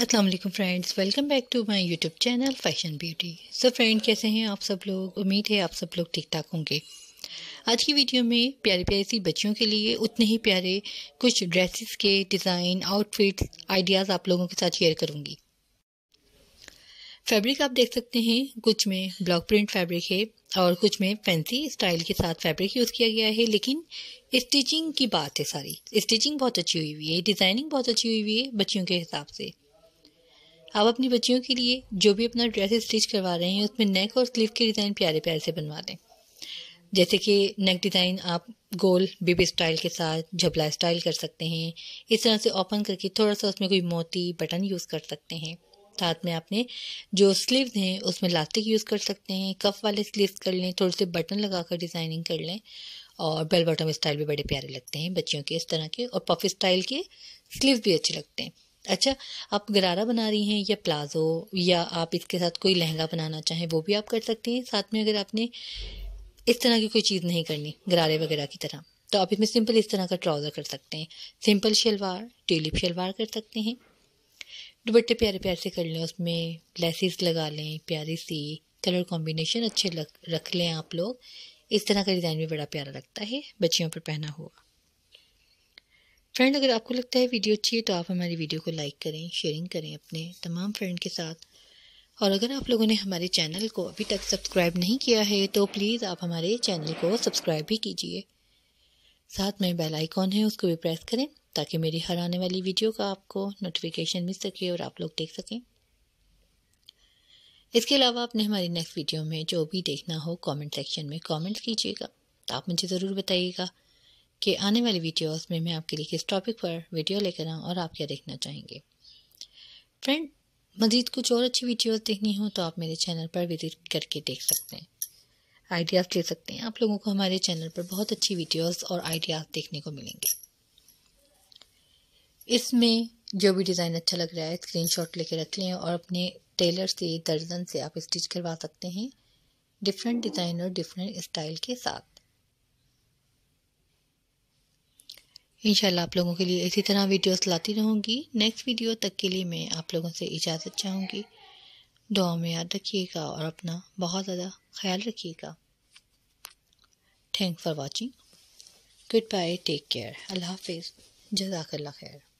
अस्सलाम वालेकुम friends welcome back to my YouTube channel fashion beauty so friend कैसे हैं आप सब लोग उम्मीद है आप सब लोग ठीक ठाक होंगे आज की वीडियो में प्यारे प्यारे सी बच्चियों के लिए उतने ही प्यारे कुछ ड्रेसेस के डिज़ाइन आउटफिट्स आइडियाज़ आप लोगों के साथ शेयर करूँगी फैब्रिक आप देख सकते हैं कुछ में ब्लॉक प्रिंट फैब्रिक है और कुछ में फैंसी स्टाइल के साथ फैब्रिक यूज़ किया गया है लेकिन स्टिचिंग की बात है सारी स्टिचिंग बहुत अच्छी हुई हुई है डिज़ाइनिंग बहुत अच्छी हुई हुई है बच्चियों के हिसाब से आप अपनी बच्चियों के लिए जो भी अपना ड्रेस स्टिच करवा रहे हैं उसमें नेक और स्लीव के डिज़ाइन प्यारे प्यारे से बनवा दें जैसे कि नेक डिज़ाइन आप गोल बेबी स्टाइल के साथ झबला स्टाइल कर सकते हैं इस तरह से ओपन करके थोड़ा सा उसमें कोई मोती बटन यूज़ कर सकते हैं साथ में आपने जो स्लीव्स हैं उसमें लास्टिक यूज़ कर सकते हैं कफ वाले स्लीव्स कर लें थोड़े से बटन लगा कर डिज़ाइनिंग कर लें और बेल बॉटम स्टाइल भी बड़े प्यारे लगते हैं बच्चियों के इस तरह के और पफ स्टाइल के स्लीव भी अच्छे लगते हैं अच्छा आप गरारा बना रही हैं या प्लाजो या आप इसके साथ कोई लहंगा बनाना चाहें वो भी आप कर सकती हैं साथ में अगर आपने इस तरह की कोई चीज़ नहीं करनी गरारे वगैरह की तरह तो आप इसमें सिंपल इस तरह का ट्राउज़र कर सकते हैं सिंपल शलवार टेलिप शलवार कर सकते हैं दुबट्टे प्यारे प्यारे से कर लें उसमें लेसिस लगा लें प्यारी सी कलर कॉम्बिनेशन अच्छे लग रख लें आप लोग इस तरह का डिज़ाइन भी बड़ा प्यारा लगता है बच्चियों पर पहना हुआ फ्रेंड अगर आपको लगता है वीडियो अच्छी है तो आप हमारी वीडियो को लाइक करें शेयरिंग करें अपने तमाम फ्रेंड के साथ और अगर आप लोगों ने हमारे चैनल को अभी तक सब्सक्राइब नहीं किया है तो प्लीज़ आप हमारे चैनल को सब्सक्राइब भी कीजिए साथ में बेल आइकॉन है उसको भी प्रेस करें ताकि मेरी हर आने वाली वीडियो का आपको नोटिफिकेशन मिल सके और आप लोग देख सकें इसके अलावा आपने हमारी नेक्स्ट वीडियो में जो भी देखना हो कमेंट सेक्शन में कॉमेंट्स कीजिएगा तो आप मुझे ज़रूर बताइएगा कि आने वाली वीडियोस में मैं आपके लिए किस टॉपिक पर वीडियो लेकर आऊँ और आप क्या देखना चाहेंगे फ्रेंड मज़ीद कुछ और अच्छी वीडियोस देखनी हो तो आप मेरे चैनल पर विजिट करके देख सकते हैं आइडियाज़ ले सकते हैं आप लोगों को हमारे चैनल पर बहुत अच्छी वीडियोस और आइडियाज़ देखने को मिलेंगे इसमें जो भी डिज़ाइन अच्छा लग रहा है स्क्रीन शॉट लेके रख लें और अपने टेलर से दर्जन से आप स्टिच करवा सकते हैं डिफरेंट डिज़ाइन और डिफरेंट स्टाइल के साथ इंशाल्लाह आप लोगों के लिए इसी तरह वीडियोस लाती रहूँगी नेक्स्ट वीडियो तक के लिए मैं आप लोगों से इजाज़त चाहूँगी दुआ में याद रखिएगा और अपना बहुत ज़्यादा ख्याल रखिएगा thank for watching goodbye take care अल्लाह हाफिज़ जजाक खैर